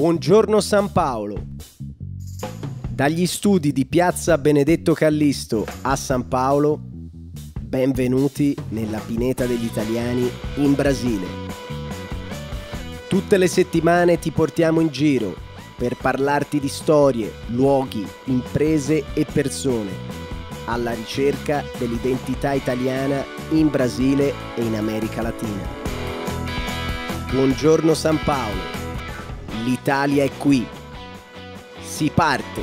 Buongiorno San Paolo. Dagli studi di Piazza Benedetto Callisto a San Paolo, benvenuti nella pineta degli italiani in Brasile. Tutte le settimane ti portiamo in giro per parlarti di storie, luoghi, imprese e persone, alla ricerca dell'identità italiana in Brasile e in America Latina. Buongiorno San Paolo. L'Italia è qui. Si parte.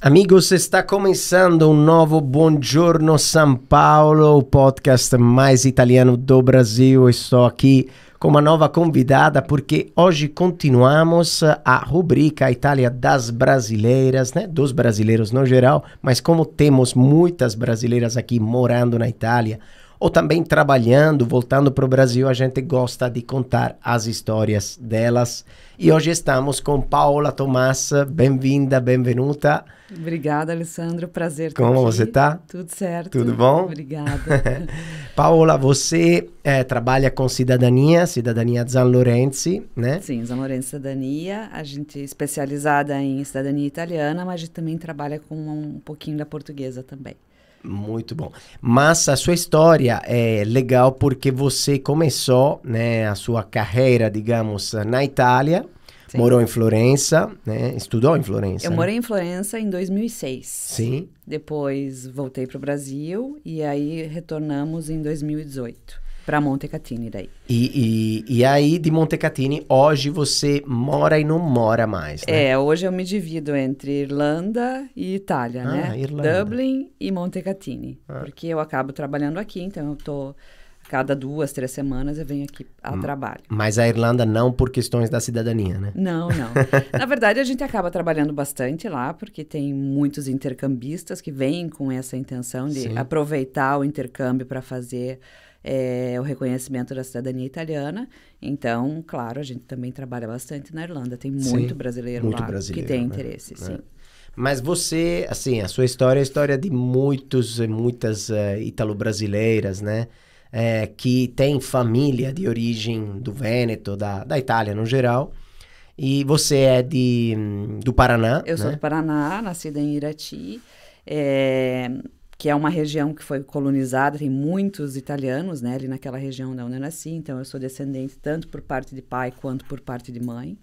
Amigos, está começando um novo Buongiorno São Paulo, o podcast mais italiano do Brasil. Estou aqui com uma nova convidada, porque hoje continuamos a rubrica Itália das Brasileiras, né? Dos brasileiros no geral, mas como temos muitas brasileiras aqui morando na Itália, ou também trabalhando, voltando para o Brasil, a gente gosta de contar as histórias delas. E hoje estamos com Paola Tomás. Bem-vinda, bem-venuta. Obrigada, Alessandro. Prazer estar Como aqui. você está? Tudo certo. Tudo bom? Obrigada. Paola, você é, trabalha com cidadania, cidadania San Lorenzi, né? Sim, San Lorenzi Cidadania. A gente é especializada em cidadania italiana, mas a gente também trabalha com um pouquinho da portuguesa também. Muito bom. Mas a sua história é legal porque você começou né, a sua carreira, digamos, na Itália, Sim. morou em Florença, né? estudou em Florença. Eu né? morei em Florença em 2006. Sim. Depois voltei para o Brasil e aí retornamos em 2018 para Montecatini daí. E, e, e, aí, de Montecatini, hoje você mora e não mora mais, né? É, hoje eu me divido entre Irlanda e Itália, ah, né? Irlanda. Dublin e Montecatini. Ah. Porque eu acabo trabalhando aqui, então eu tô cada duas, três semanas eu venho aqui a trabalho. Mas a Irlanda não por questões da cidadania, né? Não, não. Na verdade, a gente acaba trabalhando bastante lá, porque tem muitos intercambistas que vêm com essa intenção de Sim. aproveitar o intercâmbio para fazer é, o reconhecimento da cidadania italiana. Então, claro, a gente também trabalha bastante na Irlanda. Tem muito sim, brasileiro muito lá brasileiro, que tem né? interesse, é. Mas você, assim, a sua história é a história de muitos e muitas uh, italo-brasileiras, né? É, que tem família de origem do Vêneto, da, da Itália no geral. E você é de, do Paraná. Eu né? sou do Paraná, nascida em Irati. É, que é uma região que foi colonizada, tem muitos italianos, né, ali naquela região da onde eu nasci, então eu sou descendente tanto por parte de pai quanto por parte de mãe.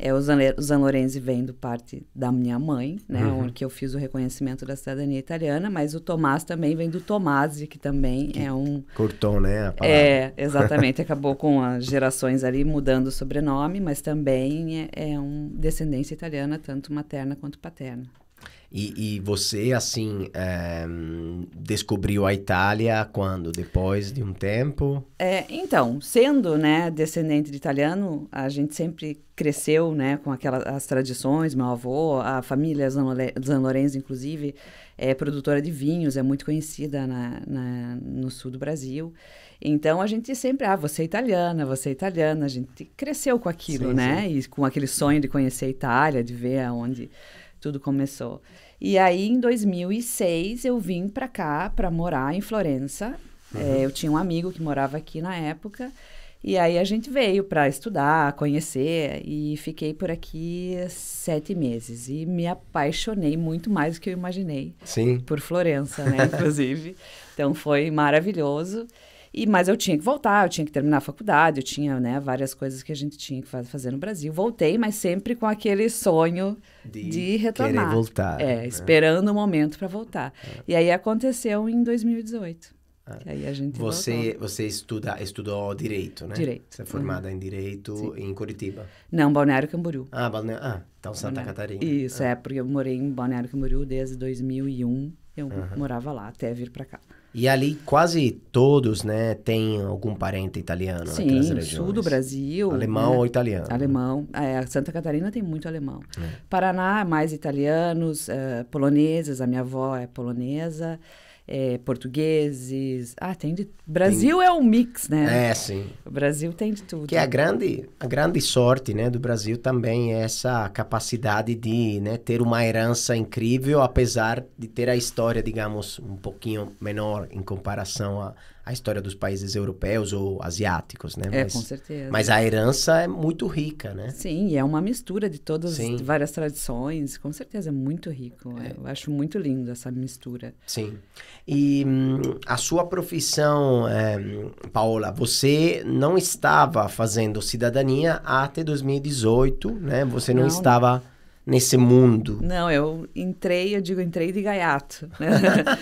É, o San Lorenzo vem do parte da minha mãe, né, uhum. onde eu fiz o reconhecimento da cidadania italiana, mas o Tomás também vem do Tomasi, que também que é um... Cortou, né, É, exatamente, acabou com as gerações ali mudando o sobrenome, mas também é, é um descendência italiana, tanto materna quanto paterna. E, e você, assim, é, descobriu a Itália quando? Depois de um tempo? É, então, sendo né, descendente de italiano, a gente sempre cresceu né, com aquelas as tradições. Meu avô, a família San Lorenzo, inclusive, é produtora de vinhos, é muito conhecida na, na, no sul do Brasil. Então a gente sempre, ah, você é italiana, você é italiana, a gente cresceu com aquilo, sim, né? Sim. E com aquele sonho de conhecer a Itália, de ver aonde tudo começou. E aí, em 2006, eu vim para cá para morar em Florença. Uhum. É, eu tinha um amigo que morava aqui na época. E aí a gente veio para estudar, conhecer e fiquei por aqui sete meses e me apaixonei muito mais do que eu imaginei. Sim. Por Florença, né? Inclusive, então foi maravilhoso. E, mas eu tinha que voltar, eu tinha que terminar a faculdade, eu tinha né, várias coisas que a gente tinha que fazer no Brasil. Voltei, mas sempre com aquele sonho de, de retornar. Querer voltar. É, né? esperando o momento para voltar. É. E aí aconteceu em 2018. Ah. É. Aí a gente você voltou. você estuda, estudou direito, né? Direito. Você é formada uhum. em direito Sim. em Curitiba? Não, Balneário Camboriú. Ah, Balneário. Ah, então Santa Balneário. Catarina. Né? Isso, ah. é, porque eu morei em Balneário Camboriú desde 2001. Eu uhum. morava lá até vir para cá. E ali quase todos, né, tem algum parente italiano Sim, sul do Brasil. Alemão né? ou italiano. Alemão. Né? É, Santa Catarina tem muito alemão. É. Paraná, mais italianos, uh, eh, poloneses. A minha avó é polonesa é, portugueses. Ah, tem de. Brasil tem... é um mix, né? É, sim. O Brasil tem de tudo. Que é a grande, a grande sorte né, do Brasil também é essa capacidade de né, ter uma herança incrível, apesar de ter a história, digamos, um pouquinho menor em comparação a, a história dos países europeus ou asiáticos, né? É, mas, com certeza. Mas a herança é muito rica, né? Sim, é uma mistura de todas várias tradições, com certeza, é muito rico. É. é. Eu acho muito lindo essa mistura. Sim. E hum, a sua profissão, é, Paola, você não estava fazendo cidadania até 2018, né? Você não, não estava nesse mundo? Não, eu entrei, eu digo, entrei de gaiato né?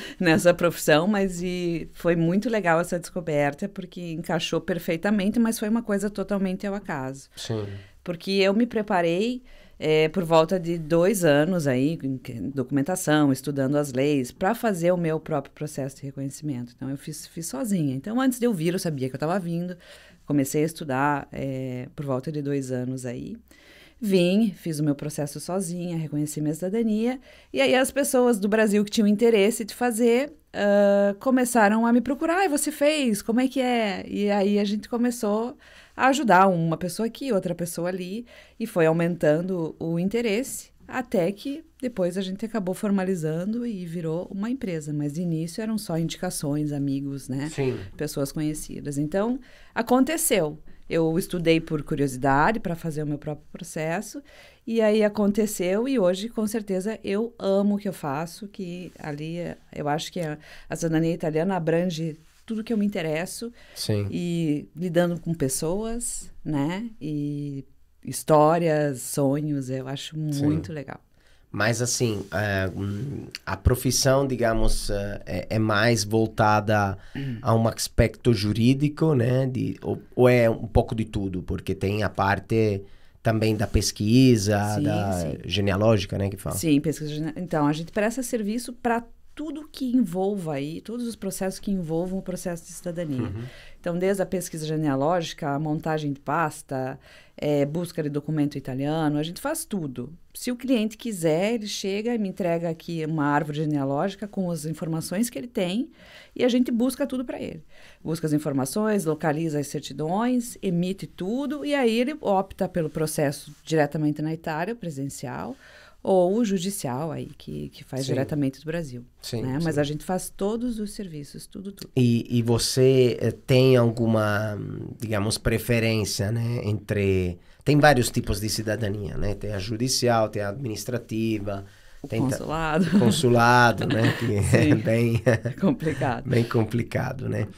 nessa profissão, mas e foi muito legal essa descoberta, porque encaixou perfeitamente, mas foi uma coisa totalmente ao acaso. Sim. Porque eu me preparei é, por volta de dois anos aí, em documentação, estudando as leis, para fazer o meu próprio processo de reconhecimento. Então, eu fiz, fiz sozinha. Então, antes de eu vir, eu sabia que eu estava vindo. Comecei a estudar é, por volta de dois anos aí. Vim, fiz o meu processo sozinha, reconheci minha cidadania. E aí as pessoas do Brasil que tinham interesse de fazer uh, começaram a me procurar. e você fez? Como é que é? E aí a gente começou a ajudar uma pessoa aqui, outra pessoa ali. E foi aumentando o interesse até que depois a gente acabou formalizando e virou uma empresa. Mas de início eram só indicações, amigos, né? Sim. Pessoas conhecidas. Então, aconteceu. Eu estudei por curiosidade para fazer o meu próprio processo e aí aconteceu e hoje com certeza eu amo o que eu faço, que ali eh, eu acho que a, a cidadania italiana abrange tudo que eu me interesso Sim. e lidando com pessoas, né? E histórias, sonhos, eu acho muito Sim. legal. Mas, assim, é, a profissão, digamos, é, é, é, mais voltada a um aspecto jurídico, né? De, ou, é um pouco de tudo? Porque tem a parte também da pesquisa, sim, da sim. genealógica, né? Que fala. Sim, pesquisa. Então, a gente presta serviço para tudo que envolva aí, todos os processos que envolvam o processo de cidadania. Uhum. Então, desde a pesquisa genealógica, a montagem de pasta, é, busca de documento italiano, a gente faz tudo. Se o cliente quiser, ele chega e me entrega aqui uma árvore genealógica com as informações que ele tem e a gente busca tudo para ele. Busca as informações, localiza as certidões, emite tudo e aí ele opta pelo processo diretamente na Itália, presencial, ou o judicial aí que, que faz sim. diretamente do Brasil. Sim, né? sim, Mas a gente faz todos os serviços, tudo, tudo. E, e você eh, tem alguma, digamos, preferência, né, entre tem vários tipos de cidadania, né? Tem a judicial, tem a administrativa, o tem consulado, consulado, né? Que é sim, é bem complicado, bem complicado, né?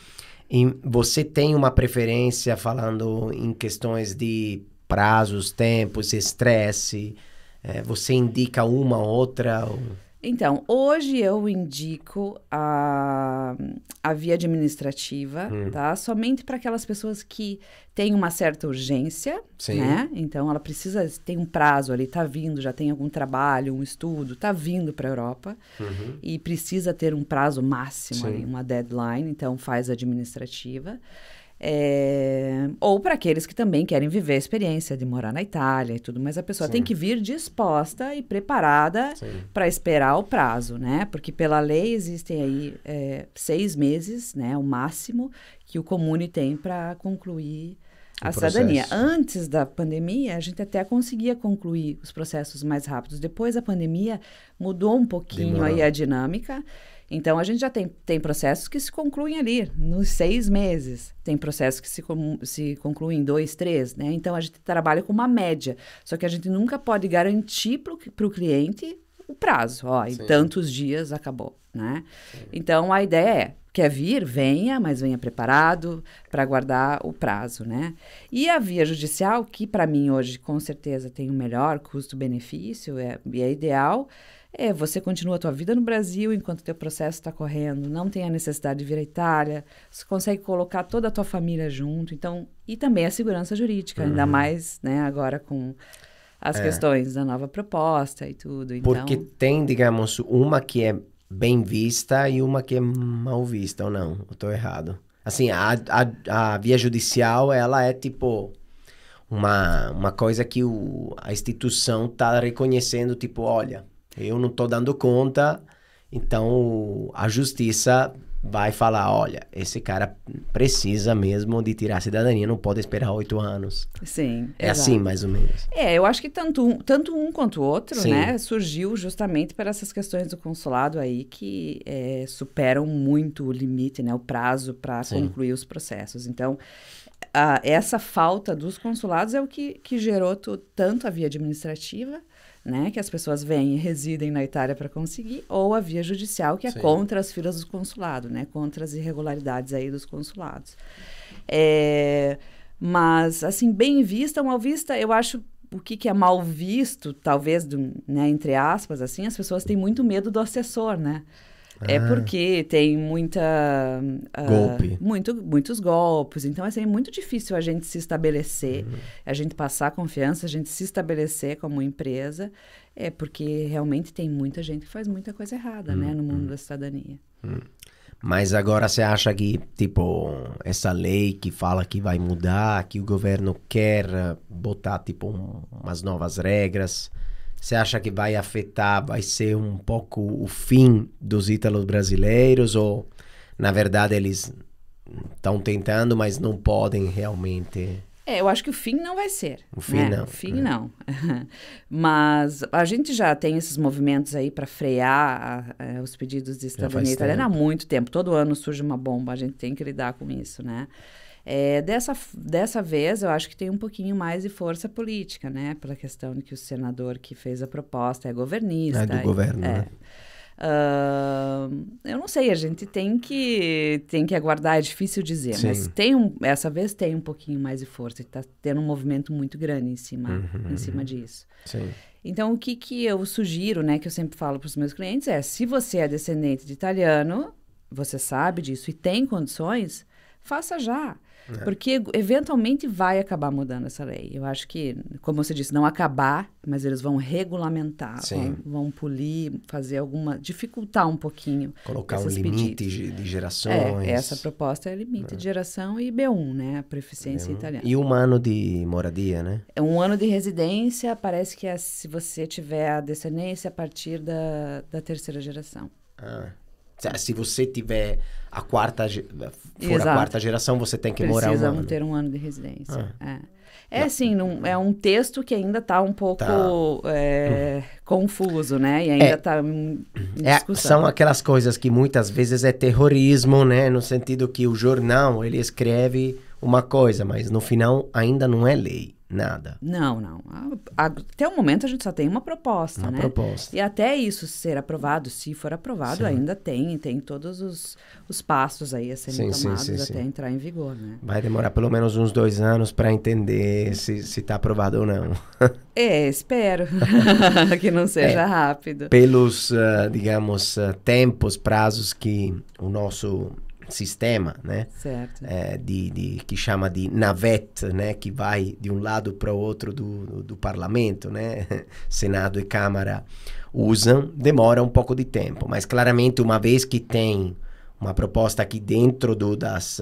E você tem uma preferência falando em questões de prazos, tempos, estresse? É, você indica uma, outra? Ou... Então, hoje eu indico a, a via administrativa, hum. tá? Somente para aquelas pessoas que têm uma certa urgência, Sim. né? Então, ela precisa, tem um prazo ali, tá vindo, já tem algum trabalho, um estudo, tá vindo para a Europa uhum. e precisa ter um prazo máximo Sim. ali, uma deadline, então faz administrativa. administrativa. É, ou para aqueles que também querem viver a experiência de morar na Itália e tudo, mas a pessoa Sim. tem que vir disposta e preparada para esperar o prazo, né? Porque pela lei existem aí é, seis meses, né? O máximo que o comune tem para concluir a cidadania. Antes da pandemia, a gente até conseguia concluir os processos mais rápidos. Depois da pandemia, mudou um pouquinho Demorou. aí a dinâmica. Então, a gente já tem, tem processos que se concluem ali nos seis meses, tem processos que se, se concluem em dois, três, né? Então, a gente trabalha com uma média, só que a gente nunca pode garantir para o cliente o prazo, ó, em tantos dias acabou, né? Sim. Então, a ideia é, quer vir, venha, mas venha preparado para guardar o prazo, né? E a via judicial, que para mim hoje com certeza tem o melhor custo-benefício, é, é ideal, é você continua a tua vida no Brasil enquanto teu processo está correndo, não tem a necessidade de vir à Itália, você consegue colocar toda a tua família junto, então e também a segurança jurídica, uhum. ainda mais, né, agora com as é. questões da nova proposta e tudo. Então... Porque tem, digamos, uma que é bem vista e uma que é mal vista ou não? Eu errado. Assim, a, a, a via judicial, ela é tipo uma, uma coisa que o, a instituição está reconhecendo, tipo, olha, eu não estou dando conta, então a justiça vai falar, olha, esse cara precisa mesmo de tirar a cidadania, não pode esperar oito anos. Sim. É assim, exato. assim, mais ou menos. É, eu acho que tanto um, tanto um quanto o outro, Sim. né, surgiu justamente para essas questões do consulado aí que é, superam muito o limite, né, o prazo para concluir os processos. Então, a, essa falta dos consulados é o que, que gerou tanto a via administrativa né, que as pessoas vêm e residem na Itália para conseguir, ou a via judicial, que é Sim. contra as filas do consulado, né, contra as irregularidades aí dos consulados. É, mas, assim, bem vista, mal vista, eu acho o que, que é mal visto, talvez, do, né, entre aspas, assim, as pessoas têm muito medo do assessor, né? É ah. porque tem muita. Uh, Golpe. Muito, muitos golpes. Então, assim, é muito difícil a gente se estabelecer, uhum. a gente passar confiança, a gente se estabelecer como empresa. É porque realmente tem muita gente que faz muita coisa errada, uhum. né, no mundo uhum. da cidadania. Uhum. Mas agora você acha que, tipo, essa lei que fala que vai mudar, que o governo quer botar, tipo, um, umas novas regras? Você acha que vai afetar, vai ser um pouco o fim dos ítalos brasileiros ou na verdade eles estão tentando, mas não podem realmente? É, eu acho que o fim não vai ser. O fim né? não. O fim né? não. mas a gente já tem esses movimentos aí para frear a, a, é, os pedidos de cidadania italiana há muito tempo. Todo ano surge uma bomba, a gente tem que lidar com isso, né? É, dessa, dessa vez, eu acho que tem um pouquinho mais de força política, né? Pela questão de que o senador que fez a proposta é governista. É do e, governo, é. né? Uh, eu não sei, a gente tem que tem que aguardar, é difícil dizer, Sim. mas tem um, essa vez tem um pouquinho mais de força, está tendo um movimento muito grande em cima, uhum, em cima disso. Sim. Então, o que, que eu sugiro, né, que eu sempre falo para os meus clientes é, se você é descendente de italiano, você sabe disso e tem condições, faça já. É. Porque eventualmente vai acabar mudando essa lei. Eu acho que, como você disse, não acabar, mas eles vão regulamentar, vão, vão, polir, fazer alguma. dificultar um pouquinho. Colocar um limite de, de é, gerações. É, essa proposta é limite é. de geração e B1, né? A proficiência B1. italiana. E um ano de moradia, né? É um ano de residência, parece que é se você tiver a descendência a partir da, da terceira geração. Ah. Se você tiver a quarta for Exato. a quarta geração, você tem que Precisa morar um ano. precisa ter um ano de residência. Ah. É. é assim, não, é um texto que ainda está um pouco tá. é, hum. confuso, né? E ainda está é, tá em é, discussão. são aquelas coisas que muitas vezes é terrorismo, né? No sentido que o jornal, ele escreve uma coisa, mas no final ainda não é lei. Nada. Não, não. Até o momento a gente só tem uma proposta, uma né? proposta. E até isso ser aprovado, se for aprovado, sim. ainda tem, tem todos os, os passos aí a serem sim, tomados sim, até entrar em vigor, né? Vai demorar pelo menos uns dois anos para entender hum. se está aprovado ou não. é, espero que não é. seja é, rápido. Pelos, ah, digamos, ah, tempos, prazos que o nosso sistema, né? Certo. É, de, de, que chama de navette, né? Que vai de um lado para o outro do, do, do parlamento, né? Senado e Câmara usam, demora um pouco de tempo, mas claramente uma vez que tem uma proposta aqui dentro do, das,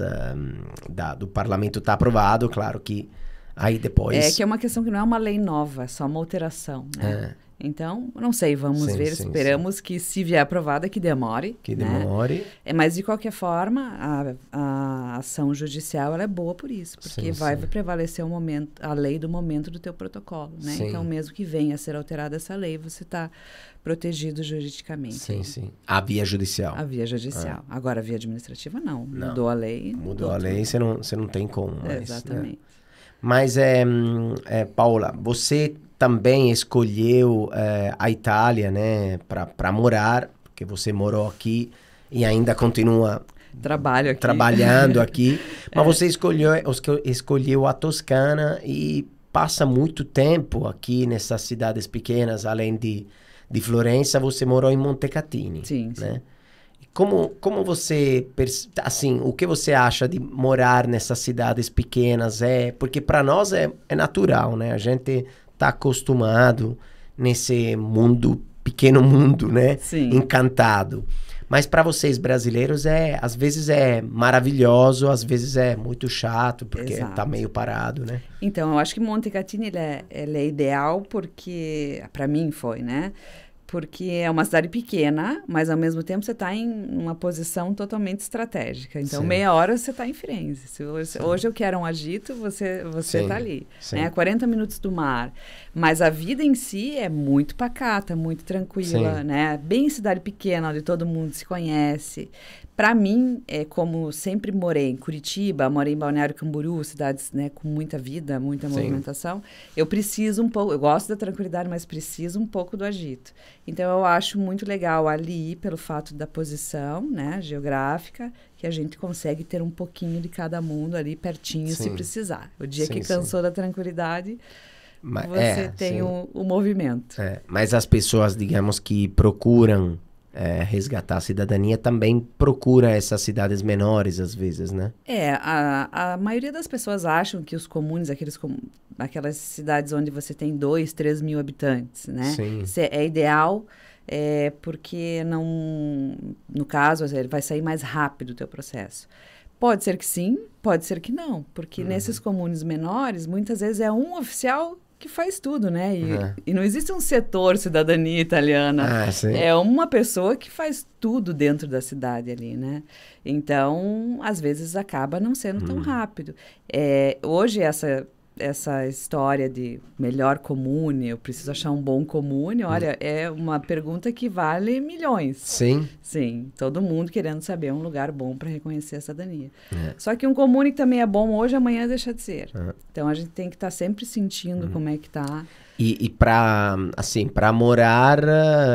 da, do parlamento está aprovado, claro que aí depois... É que é uma questão que não é uma lei nova, é só uma alteração, né? É. Então, não sei, vamos sim, ver. Sim, Esperamos sim. que, se vier aprovada, que demore. Que né? demore. Né? É, mas, de qualquer forma, a, a ação judicial é boa por isso, porque vai prevalecer o momento, a lei do momento do teu protocolo. Né? Então, mesmo que venha a ser alterada essa lei, você está protegido juridicamente. Sim, sim. A via judicial. A via judicial. Ah. Agora, a via administrativa, não. não. Mudou a lei. Mudou, a lei, você não, você não tem como. Né? exatamente. Né? Mas, é, eh, é, eh, Paula, você também escolheu é, a Itália, né, para morar, porque você morou aqui e ainda continua Trabalho aqui. trabalhando aqui. Mas é. você escolheu, escolheu a Toscana e passa muito tempo aqui nessas cidades pequenas, além de, de Florença, você morou em Montecatini. Sim, né? Sim. Como, como você, assim, o que você acha de morar nessas cidades pequenas? É, porque para nós é, é natural, né? A gente tá acostumado nesse mundo, pequeno mundo, né? Sim. Encantado. Mas para vocês brasileiros é, às vezes é maravilhoso, às vezes é muito chato, porque tá Exato. tá meio parado, né? Então, eu acho que Montecatini ele é, ele é ideal porque para mim foi, né? porque é uma cidade pequena, mas ao mesmo tempo você está em uma posição totalmente estratégica. Então, Sim. meia hora você está em Firenze. Se hoje, hoje, eu quero um agito, você você está ali. Sim. Né? 40 minutos do mar. Mas a vida em si é muito pacata, muito tranquila, Sim. né? Bem cidade pequena, onde todo mundo se conhece. Para mim, é como sempre morei em Curitiba, morei em Balneário Camboriú, cidades né, com muita vida, muita movimentação. Eu preciso um pouco, eu gosto da tranquilidade, mas preciso um pouco do agito. Então, eu acho muito legal ali, pelo fato da posição né, geográfica, que a gente consegue ter um pouquinho de cada mundo ali pertinho, sim. se precisar. O dia sim, que cansou sim. da tranquilidade, você é, tem o, o, movimento. É. Mas as pessoas, digamos, que procuram é, resgatar a cidadania também procura essas cidades menores, às vezes, né? É, a, a maioria das pessoas acham que os comunes, aqueles com, aquelas cidades onde você tem dois, três mil habitantes, né? Sim. é ideal, é, porque não, no caso, assim, ele vai sair mais rápido o teu processo. Pode ser que sim, pode ser que não, porque uhum. nesses comunes menores, muitas vezes é um oficial que faz tudo, né? E, uhum. e, não existe um setor cidadania italiana. Ah, sim. É uma pessoa que faz tudo dentro da cidade ali, né? Então, às vezes acaba não sendo uhum. tão hum. rápido. É, hoje essa essa história de melhor comune, eu preciso achar um bom comune, hum. olha, é uma pergunta que vale milhões. Sim. Sim, todo mundo querendo saber um lugar bom para reconhecer a cidadania. É. Só que um comune que também é bom hoje, amanhã deixa de ser. Então a gente tem que estar tá sempre sentindo uhum. como é que tá. E, e para assim, para morar,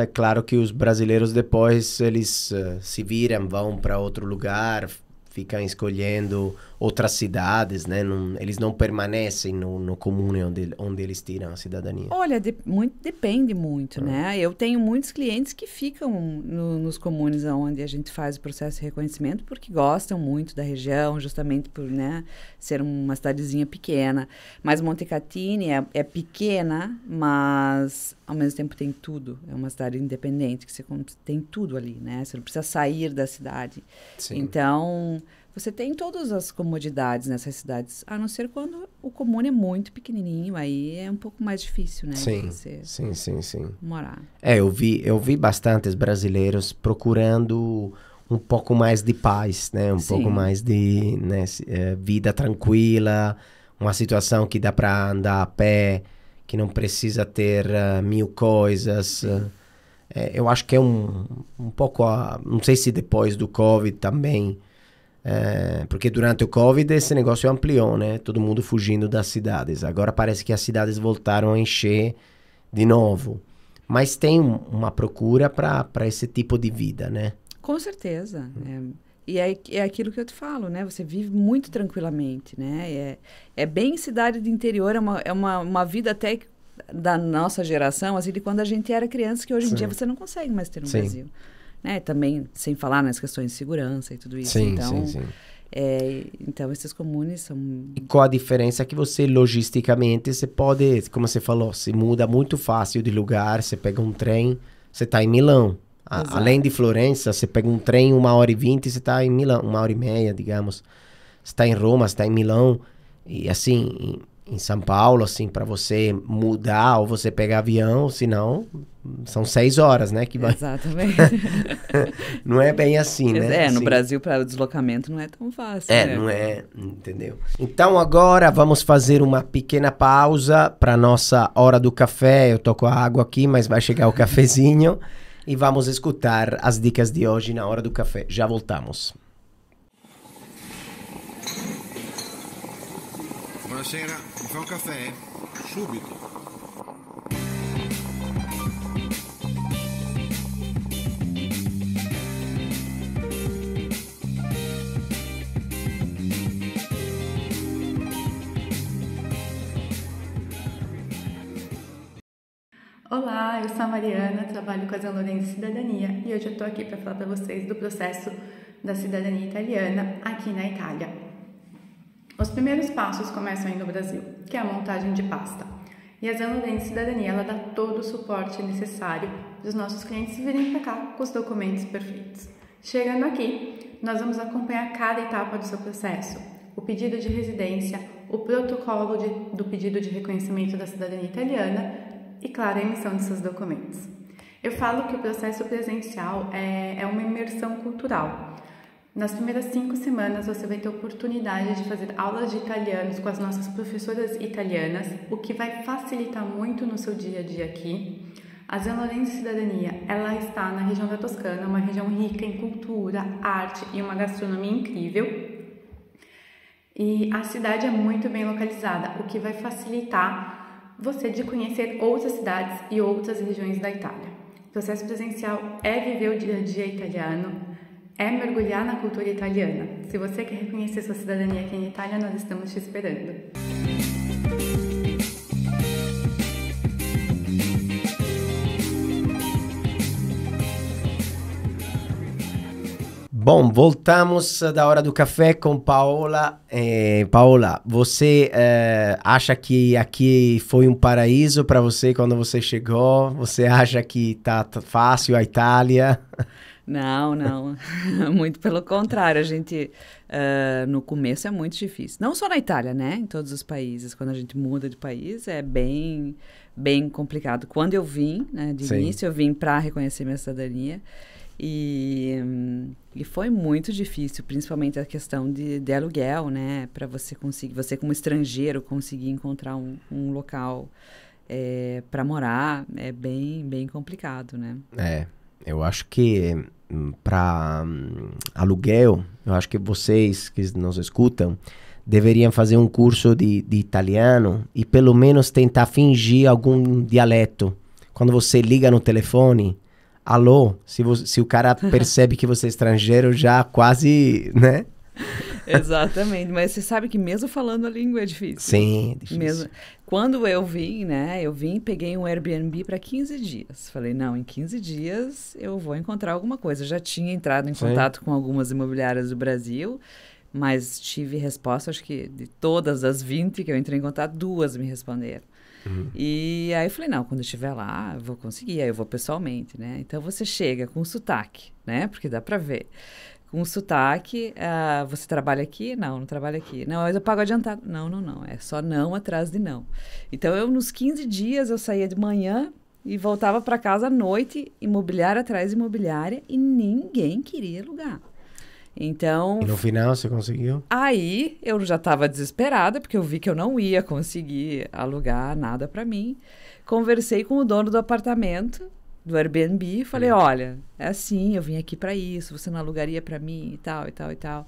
é claro que os brasileiros depois eles uh, se viram, vão para outro lugar, ficam escolhendo outras cidades, né? Não, eles não permanecem no, no comune onde, onde eles tiram a cidadania. Olha, de, muito, depende muito, ah. né? Eu tenho muitos clientes que ficam no, nos comunes onde a gente faz o processo de reconhecimento porque gostam muito da região, justamente por né, ser uma cidadezinha pequena. Mas Montecatini é, é pequena, mas ao mesmo tempo tem tudo. É uma cidade independente que você tem tudo ali, né? Você não precisa sair da cidade. Sim. Então... Você tem todas as comodidades nessas cidades, a não ser quando o comune é muito pequenininho, aí é um pouco mais difícil, né? Sim, sim, sim, sim. Morar. É, eu vi, eu vi bastantes brasileiros procurando um pouco mais de paz, né? Um sim. pouco mais de né, eh, vida tranquila, uma situação que dá para andar a pé, que não precisa ter uh, mil coisas. Uh, é, eu acho que é um, um pouco, a, não sei se depois do Covid também é, porque durante o Covid esse negócio ampliou, né? Todo mundo fugindo das cidades. Agora parece que as cidades voltaram a encher de novo. Mas tem uma procura para esse tipo de vida, né? Com certeza. Hum. É. E é, é aquilo que eu te falo, né? Você vive muito tranquilamente, né? É, é bem cidade de interior, é uma, é uma, uma vida até da nossa geração, assim, de quando a gente era criança, que hoje em Sim. dia você não consegue mais ter no Sim. Brasil né? Também sem falar nas questões de segurança e tudo isso. Sim, então, sim, sim. É, então, esses comunes são. E qual a diferença? Que você, logisticamente, você pode, como você falou, se muda muito fácil de lugar, você pega um trem, você está em Milão. A, além de Florença, você pega um trem, uma hora e vinte, você está em Milão, uma hora e meia, digamos. Você está em Roma, você está em Milão. E assim, em São Paulo, assim, para você mudar ou você pegar avião, senão são seis horas, né? Que vai... Exatamente. não é bem assim, né? É, no assim. Brasil para deslocamento não é tão fácil. É, né? não é, entendeu? Então agora vamos fazer uma pequena pausa para nossa hora do café. Eu tô com a água aqui, mas vai chegar o cafezinho e vamos escutar as dicas de hoje na hora do café. Já voltamos. Buonasera. Café ao café, súbito. Olá, eu sou a Mariana, trabalho com a de Cidadania e hoje eu estou aqui para falar para vocês do processo da cidadania italiana aqui na Itália. Os primeiros passos começam aí no Brasil, que é a montagem de pasta. E a Zanudense Cidadania ela dá todo o suporte necessário dos nossos clientes virem para cá com os documentos perfeitos. Chegando aqui, nós vamos acompanhar cada etapa do seu processo, o pedido de residência, o protocolo de, do pedido de reconhecimento da cidadania italiana e, claro, a emissão de seus documentos. Eu falo que o processo presencial é, é uma imersão cultural. Nas primeiras cinco semanas, você vai ter oportunidade de fazer aulas de italianos com as nossas professoras italianas, o que vai facilitar muito no seu dia a dia aqui. A Zan Lourenço Cidadania, ela está na região da Toscana, uma região rica em cultura, arte e uma gastronomia incrível. E a cidade é muito bem localizada, o que vai facilitar você de conhecer outras cidades e outras regiões da Itália. O processo presencial é viver o dia a dia italiano, é mergulhar na cultura italiana. Se você quer reconhecer sua cidadania aqui em Itália, nós estamos te esperando. Bom, voltamos da hora do café com Paola. É, Paola, você é, acha que aqui foi um paraíso para você quando você chegou? Você acha que tá fácil a Itália? Não, não. muito pelo contrário. A gente, uh, no começo, é muito difícil. Não só na Itália, né? Em todos os países. Quando a gente muda de país, é bem, bem complicado. Quando eu vim, né, de Sim. início, eu vim para reconhecer minha cidadania. E, hum, e foi muito difícil, principalmente a questão de, de aluguel, né? Para você conseguir, você como estrangeiro, conseguir encontrar um, um local é, eh, para morar é bem, bem complicado, né? É eu acho que hum, para um, aluguel, eu acho que vocês que nos escutam deveriam fazer um curso de, de italiano e pelo menos tentar fingir algum dialeto. Quando você liga no telefone, alô, se, você, se o cara percebe que você é estrangeiro, já quase, né? Exatamente. Mas você sabe que mesmo falando a língua é difícil. Sim, é difícil. Mesmo... Quando eu vim, né? Eu vim peguei um Airbnb para 15 dias. Falei, não, em 15 dias eu vou encontrar alguma coisa. Eu já tinha entrado em Sim. contato com algumas imobiliárias do Brasil mas tive resposta, acho que de todas as 20 que eu entrei em contato, duas me responderam. Uhum. E aí eu falei, não, quando eu estiver lá, eu vou conseguir, aí eu vou pessoalmente, né? Então você chega com sotaque, né? Porque dá para ver com sotaque. Uh, você trabalha aqui? Não, não trabalho aqui. Não, mas eu pago adiantado. Não, não, não. É só não atrás de não. Então, eu, nos 15 dias, eu saía de manhã e voltava para casa à noite, imobiliária atrás imobiliária, e ninguém queria alugar. Então. E no final você conseguiu? Aí eu já estava desesperada, porque eu vi que eu não ia conseguir alugar nada para mim. Conversei com o dono do apartamento do Airbnb e falei, hum. olha, é assim, eu vim aqui para isso, você não alugaria para mim e tal, e tal, e tal.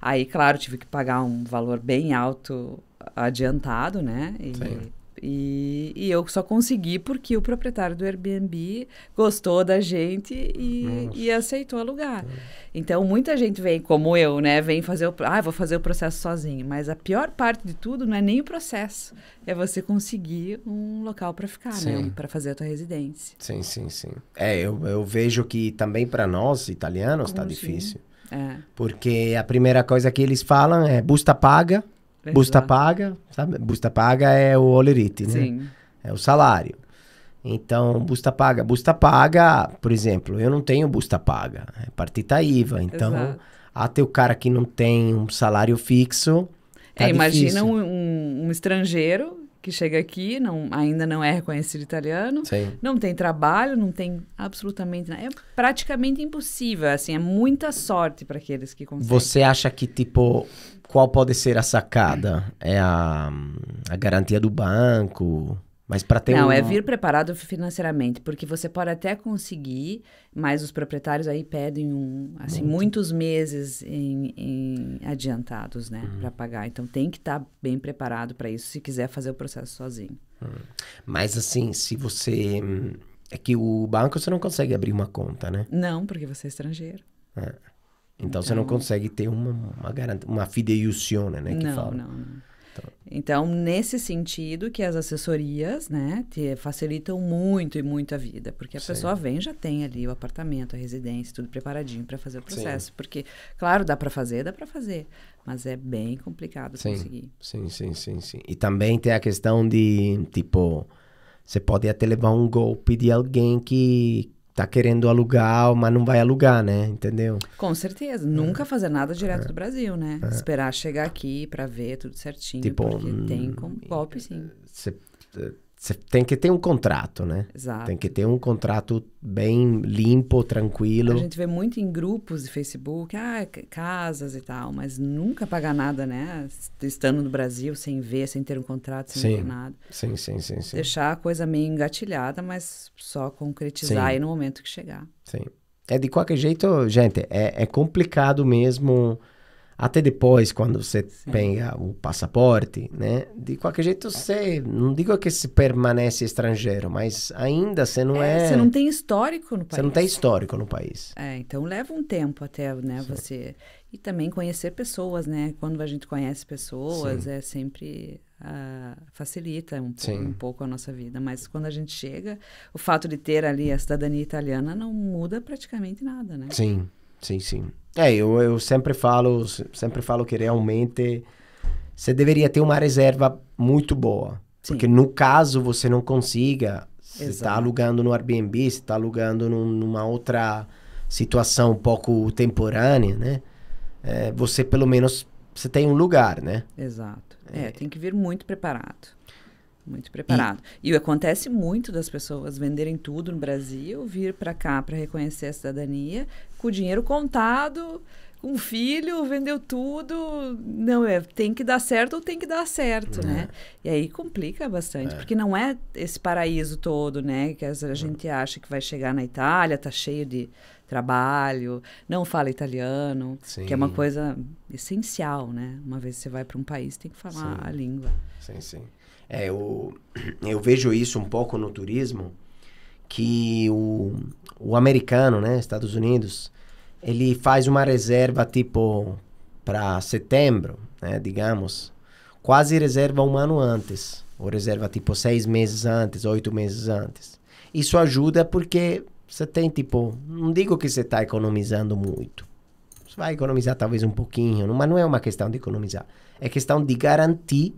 Aí, claro, tive que pagar um valor bem alto adiantado, né? E, Sim. E, e, eu só consegui porque o proprietário do Airbnb gostou da gente e, e aceitou alugar. Tá. Então, muita gente vem, como eu, né? Vem fazer o... Ah, vou fazer o processo sozinho. Mas a pior parte de tudo não é nem o processo. É você conseguir um local para ficar, né, sim. né? Para fazer a tua residência. Sim, sim, sim. É, eu, eu vejo que também para nós, italianos, está assim? difícil. É. Porque a primeira coisa que eles falam é busta paga, Busta paga, sabe? Busta paga é o olerite, né? Sim. É o salário. Então, busta paga. Busta paga, por exemplo, eu não tenho busta paga. É partita IVA. Então, Exato. até o cara que não tem um salário fixo. Tá é, imagina um, um, um, estrangeiro que chega aqui, não, ainda não é reconhecido italiano, Sim. não tem trabalho, não tem absolutamente nada. É praticamente impossível, assim, é muita sorte para aqueles que conseguem. Você acha que, tipo, qual pode ser a sacada? É a, a garantia do banco? Mas para ter Não, um... é vir preparado financeiramente, porque você pode até conseguir, mas os proprietários aí pedem um, assim, Muito. muitos meses em, em adiantados, né, uhum. para pagar. Então tem que estar tá bem preparado para isso se quiser fazer o processo sozinho. Uhum. Mas assim, se você hum, é que o banco você não consegue abrir uma conta, né? Não, porque você é estrangeiro. É. Então, você não então, consegue ter uma, uma garantia, uma fideiussione, né? Que não, fala. não, Então. então, nesse sentido que as assessorias, né, te facilitam muito e muito a vida, porque a Sim. pessoa vem já tem ali o apartamento, a residência, tudo preparadinho para fazer o processo, Sim. porque claro, dá para fazer, dá para fazer, mas é bem complicado sim, conseguir. Sim, sim, sim, sim. E também tem a questão de, tipo, você pode até levar um golpe de alguém que tá querendo alugar, mas não vai alugar, né? Entendeu? Com certeza. É. Nunca fazer nada direto é. do Brasil, né? É. Esperar chegar aqui para ver tudo certinho. Tipo, porque tem hum, golpe, sim. Você. Eh, você tem que ter um contrato, né? Exato. Tem que ter um contrato bem limpo, tranquilo. A gente vê muito em grupos de Facebook, ah, casas e tal, mas nunca pagar nada, né? Estando no Brasil, sem ver, sem ter um contrato, sem sim. nada. Sim, sim, sim, sim. Deixar a coisa meio engatilhada, mas só concretizar sim. aí no momento que chegar. Sim. É de qualquer jeito, gente, é, é complicado mesmo até depois, quando você Sim. pega o passaporte, né? De qualquer jeito, você. Não digo que se permanece estrangeiro, mas ainda você não é, é. Você não tem histórico no país. Você não tem histórico no país. É, então leva um tempo até, né? Sim. Você. E também conhecer pessoas, né? Quando a gente conhece pessoas, Sim. é sempre. Uh, facilita um, um, pouco a nossa vida, mas quando a gente chega, o fato de ter ali a cidadania italiana não muda praticamente nada, né? Sim. Sim, sim. É, eu, eu sempre falo, sempre falo que realmente você deveria ter uma reserva muito boa. Sim. Porque no caso você não consiga, você está alugando no Airbnb, você está alugando num, numa outra situação um pouco temporânea, né? É, você pelo menos você tem um lugar, né? Exato. É, é. tem que vir muito preparado. Muito preparado. E, e acontece muito das pessoas venderem tudo no Brasil, vir para cá para reconhecer a cidadania, com o dinheiro contado, com um filho, vendeu tudo. Não, é, tem que dar certo ou tem que dar certo, é. né? E aí complica bastante, é. porque não é esse paraíso todo, né? Que a gente acha que vai chegar na Itália, tá cheio de trabalho, não fala italiano, Sim. que é uma coisa essencial, né? Uma vez que você vai para um país, tem que falar sim. a língua. Sim, sim. É, eu, eu vejo isso um pouco no turismo, que o, o americano, né, Estados Unidos, ele faz uma reserva tipo para setembro, né, digamos, quase reserva um ano antes, ou reserva tipo seis meses antes, oito meses antes. Isso ajuda porque você tem tipo, não digo que você está economizando muito, você vai economizar talvez um pouquinho, mas não é uma questão de economizar, é questão de garantir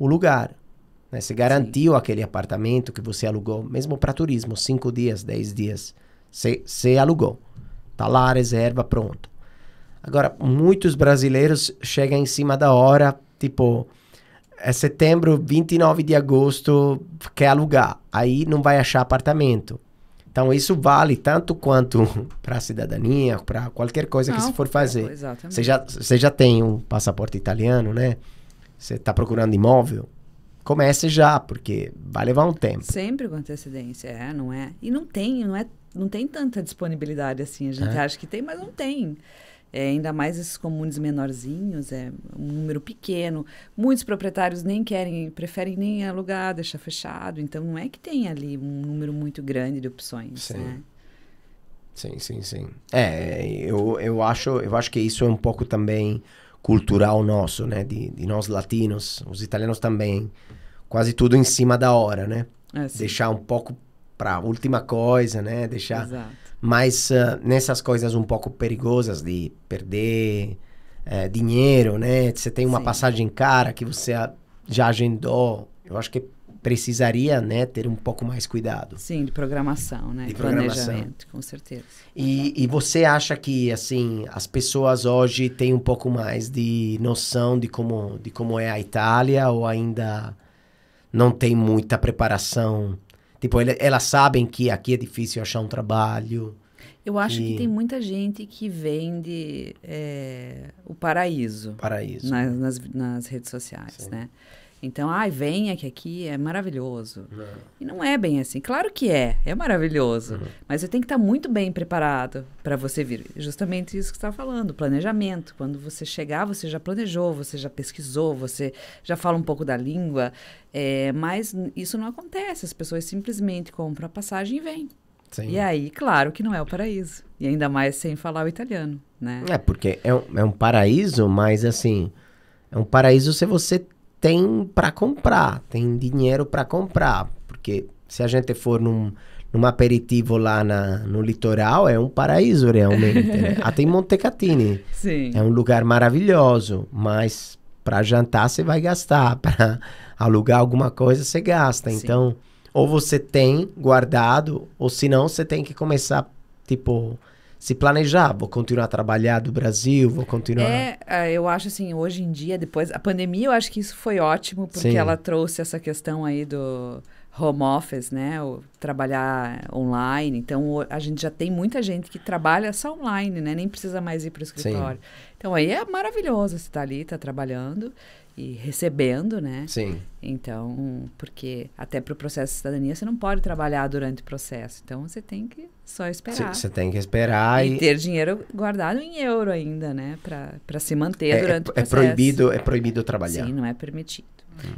o lugar. Né? Você garantiu Sim. aquele apartamento que você alugou, mesmo para turismo, cinco dias, dez dias, você, você alugou tá talares, erva, pronto. Agora, muitos brasileiros chegam em cima da hora, tipo, é setembro, 29 de agosto, quer alugar. Aí não vai achar apartamento. Então, isso vale tanto quanto para a cidadania, para qualquer coisa não, que você for fazer. Você já, você já tem um passaporte italiano, né? Você está procurando imóvel? Comece já, porque vai levar um tempo. Sempre com antecedência, é, não é? E não tem, não é não tem tanta disponibilidade assim. A gente é. acha que tem, mas não tem. É, ainda mais esses comunes menorzinhos, é um número pequeno. Muitos proprietários nem querem, preferem nem alugar, deixar fechado. Então, não é que tem ali um número muito grande de opções, sim. né? Sim, sim, sim. É, eu, eu, acho, eu acho que isso é um pouco também cultural nosso, né? De, de nós latinos, os italianos também. Quase tudo em é. cima da hora, né? É, Deixar um pouco para última coisa, né? Deixar. Exato. Mas uh, ah, nessas coisas um pouco perigosas de perder é, dinheiro, né? Você tem uma Sim. passagem cara que você já agendou. Eu acho que precisaria, né, ter um pouco mais cuidado. Sim, de programação, né? De programação. Planejamento, com certeza. E, e você acha que, assim, as pessoas hoje têm um pouco mais de noção de como, de como é a Itália ou ainda não tem muita preparação Tipo, ele, elas sabem que aqui é difícil achar um trabalho. Eu acho que, que tem muita gente que vende é, o paraíso, paraíso. Nas, nas, nas redes sociais, Sim. né? Então, ai, venha que aqui é maravilhoso. Não. Uhum. E não é bem assim. Claro que é, é maravilhoso. Uhum. Mas você tem que estar muito bem preparado para você vir. Justamente isso que você está falando, planejamento. Quando você chegar, você já planejou, você já pesquisou, você já fala um pouco da língua. É, mas isso não acontece. As pessoas simplesmente compram a passagem e vêm. Sim. E aí, claro que não é o paraíso. E ainda mais sem falar o italiano, né? É, porque é um, é um paraíso, mas assim... É um paraíso se você tem para comprar, tem dinheiro para comprar, porque se a gente for num, num aperitivo lá na, no litoral, é um paraíso realmente. né? Até ah, em Montecatini. Sim. É um lugar maravilhoso, mas para jantar você vai gastar, para alugar alguma coisa você gasta. Sim. Então, ou você tem guardado, ou senão você tem que começar, tipo, se planejar, vou continuar a trabalhar do Brasil, vou continuar. É, é, eu acho assim, hoje em dia, depois. A pandemia, eu acho que isso foi ótimo, porque Sim. ela trouxe essa questão aí do home office, né? Ou trabalhar online. Então, a gente já tem muita gente que trabalha só online, né? Nem precisa mais ir para o escritório. Sim. Então, aí é maravilhoso você estar tá ali, estar tá trabalhando e recebendo, né? Sim. Então, porque até para o processo de cidadania você não pode trabalhar durante o processo. Então, você tem que só esperar. Você tem que esperar e, e... ter dinheiro guardado em euro ainda, né? Para se manter é, é durante é, o processo. É proibido, é proibido trabalhar. Sim, não é permitido.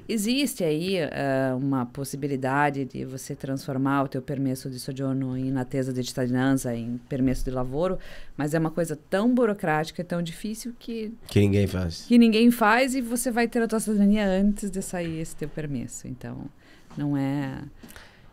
Existe aí uh, uma possibilidade de você transformar o teu permesso de soggiorno em natesa de cittadinanza, em permesso de lavoro, mas é uma coisa tão burocrática e tão difícil que... Que ninguém faz. Que ninguém faz e você vai ter a tua cidadania antes de sair esse teu permesso. Então, não é...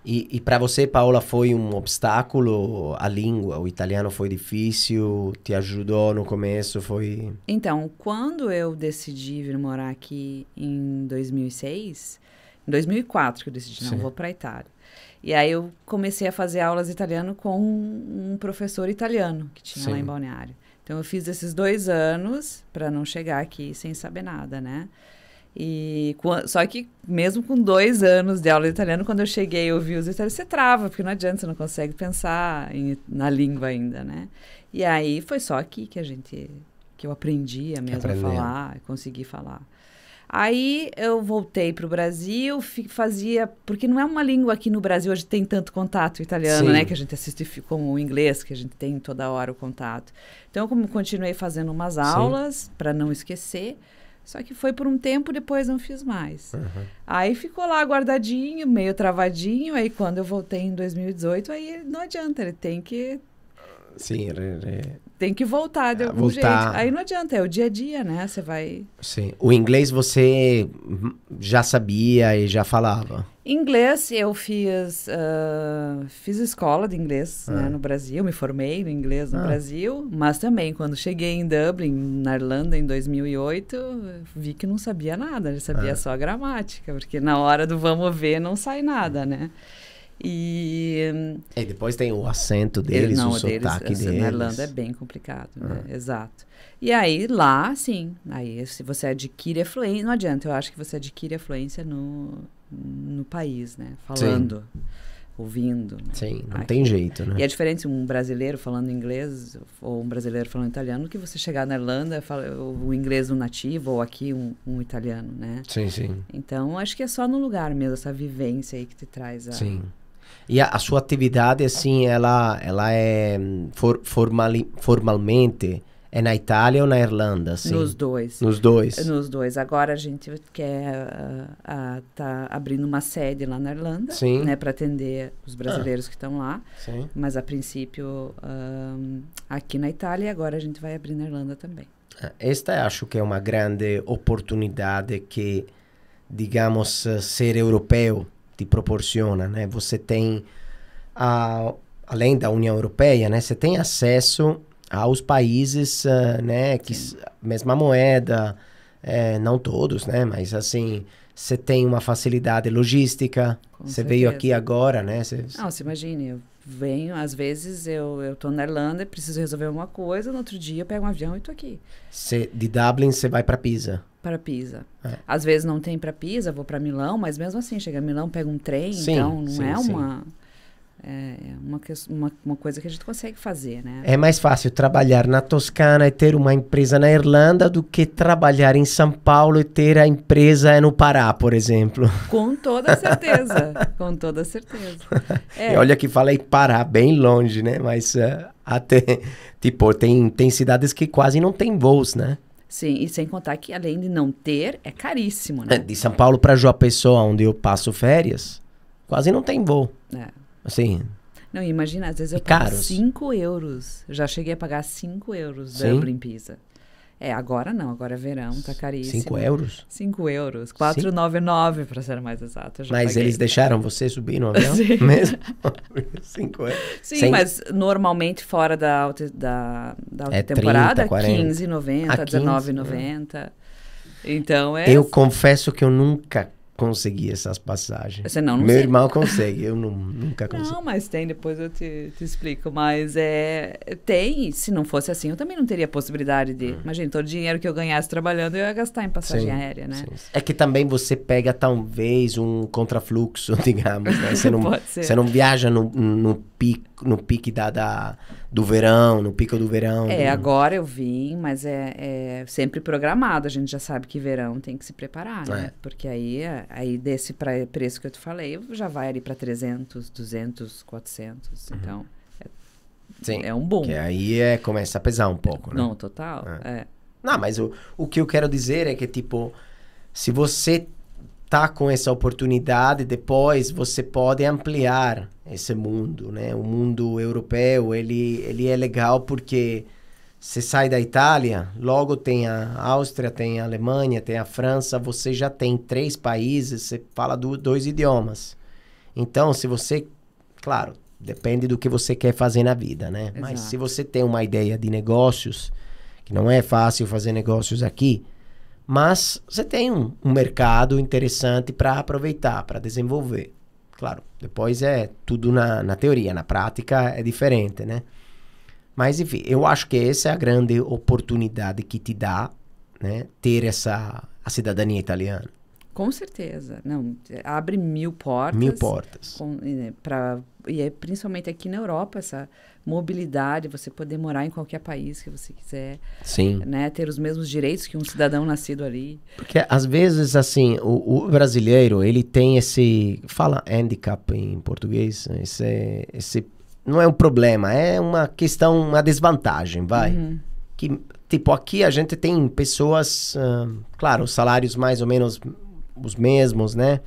E, e para você, Paola, foi um obstáculo a língua? O italiano foi difícil? Te ajudou no começo? Foi? Então, quando eu decidi vir morar aqui em 2006, em 2004 que eu decidi, Sim. não, vou para Itália. E aí eu comecei a fazer aulas de italiano com um professor italiano que tinha Sim. lá em Balneário. Então eu fiz esses dois anos para não chegar aqui sem saber nada, né? E só que mesmo com dois anos de aula de italiano, quando eu cheguei e ouvi os italianos, você trava, porque não adianta, você não consegue pensar em, na língua ainda, né? E aí foi só aqui que a gente, que eu aprendi a mesmo Aprendendo. falar, consegui falar. Aí eu voltei para o Brasil, fazia. Porque não é uma língua que no Brasil hoje tem tanto contato italiano, né? Sim. né? Que a gente assiste como o inglês, que a gente tem toda hora o contato. Então, eu continuei fazendo umas aulas para não esquecer. Só que foi por um tempo, depois não fiz mais. Uhum. Aí ficou lá guardadinho, meio travadinho. Aí quando eu voltei em 2018, aí não adianta, ele tem que. Sim, ele, ele tem que voltar de é, algum voltar. jeito. Aí não adianta, é o dia a dia, né? Você vai. Sim. O inglês você já sabia e já falava? Inglês, eu fiz, uh, fiz escola de inglês ah. né, no Brasil, me formei no inglês no ah. Brasil, mas também quando cheguei em Dublin, na Irlanda, em 2008, vi que não sabia nada, sabia ah. só a gramática, porque na hora do vamos ver não sai nada, né? E, hum, é, e depois tem o acento deles, não, o sotaque assim, deles, deles. Na Irlanda é bem complicado, né? Ah. Exato. E aí, lá, sim. Aí, se você adquire a fluência... Não adianta, eu acho que você adquire a fluência no, no país, né? Falando. Sim. Ouvindo. Né? Sim, não aqui. tem jeito, né? E é diferente um brasileiro falando inglês ou um brasileiro falando italiano que você chegar na Irlanda fala o inglês um nativo ou aqui um, um italiano, né? Sim, sim. Então, acho que é só no lugar mesmo, essa vivência aí que te traz a... Sim e a, a, sua atividade, assim, ela, ela é hum, for, formali, formalmente é na Itália ou na Irlanda? Assim? Nos dois. Nos dois. Nos dois. Agora a gente quer uh, uh, tá abrindo uma sede lá na Irlanda, Sim. né, para atender os brasileiros ah. que estão lá. Sim. Mas a princípio ah, aqui na Itália e agora a gente vai abrir na Irlanda também. Esta acho que é uma grande oportunidade que, digamos, ser europeu te proporciona, né? Você tem, a, além da União Europeia, né? Você tem acesso aos países, uh, né? Que mesma moeda, é, não todos, né? Mas assim, você tem uma facilidade logística. Você veio aqui agora, né? Cê, não, se imagine, eu venho, às vezes eu, eu na Irlanda, e preciso resolver alguma coisa, no outro dia eu pego um avião e estou aqui. Cê, de Dublin você vai para Pisa? Para Pisa. É. Às vezes não tem para Pisa, vou para Milão, mas mesmo assim, chega a Milão, pego um trem, sim, então não sim, é uma... É, é uma, uma, uma, coisa que a gente consegue fazer, né? É mais fácil trabalhar na Toscana e ter uma empresa na Irlanda do que trabalhar em São Paulo e ter a empresa no Pará, por exemplo. Com toda certeza, com toda certeza. É. E olha que falei Pará, bem longe, né? Mas uh, até, tipo, tem, tem cidades que quase não tem voos, né? Sim, e sem contar que além de não ter, é caríssimo, né? É, de São Paulo para João Pessoa, onde eu passo férias, quase não tem voo. É. Sim. Não, imagina, às vezes eu pago 5 euros. Já cheguei a pagar 5 euros da Sim. Dublin Pizza. É, agora não, agora é verão, tá caríssimo. 5 euros? 5 euros, 4,99 para ser mais exato. mas paguei. eles deixaram você subir no avião Sim. mesmo? 5 euros. Sim, Sem... mas normalmente fora da alta, da, da alta é temporada, 15,90, 19,90. Ah, é. Então é... Eu confesso que eu nunca conseguir essas passagens. Você não, não Meu sei. irmão consegue, eu não, nunca consigo. Não, mas tem, depois eu te, te, explico. Mas é, tem, se não fosse assim, eu também não teria possibilidade de. Hum. Imagina, todo o dinheiro que eu ganhasse trabalhando, eu ia gastar em passagem sim, aérea, né? Sim. É que também você pega talvez um contrafluxo, digamos, né? Você não, Pode ser. Você não viaja no, no, pico, no pique da, da do verão, no pico do verão. É, né? agora eu vim, mas é, é, sempre programado. A gente já sabe que verão tem que se preparar, né? É. Porque aí, aí desse pra, preço que eu te falei, já vai ali para 300, 200, 400. Uhum. Então, é, Sim, é um boom. Que aí é, começa a pesar um pouco, né? Não, total, é. é. Não, mas o, o que eu quero dizer é que, tipo, se você tá com essa oportunidade, depois você pode ampliar esse mundo, né? O mundo europeu, ele, ele é legal porque você sai da Itália, logo tem a Áustria, tem a Alemanha, tem a França, você já tem três países, você fala do, dois idiomas. Então, se você, claro, depende do que você quer fazer na vida, né? Exato. Mas se você tem uma ideia de negócios, que não é fácil fazer negócios aqui, mas você tem um, um mercado interessante para aproveitar, para desenvolver. Claro, depois é tudo na, na teoria, na prática é diferente, né? Mas enfim, eu acho que essa é a grande oportunidade que te dá, né, ter essa a cidadania italiana. Com certeza, não abre mil portas. Mil portas. Com, né, pra, e é, principalmente aqui na Europa essa mobilidade, você poder morar em qualquer país que você quiser. Sim. Né? Ter os mesmos direitos que um cidadão nascido ali. Porque às vezes, assim, o, o brasileiro, ele tem esse. Fala handicap em português, né? esse, é, esse. Não é um problema, é uma questão, uma desvantagem, vai. Uhum. Que, tipo, aqui a gente tem pessoas, uh, claro, salários mais ou menos os mesmos, né?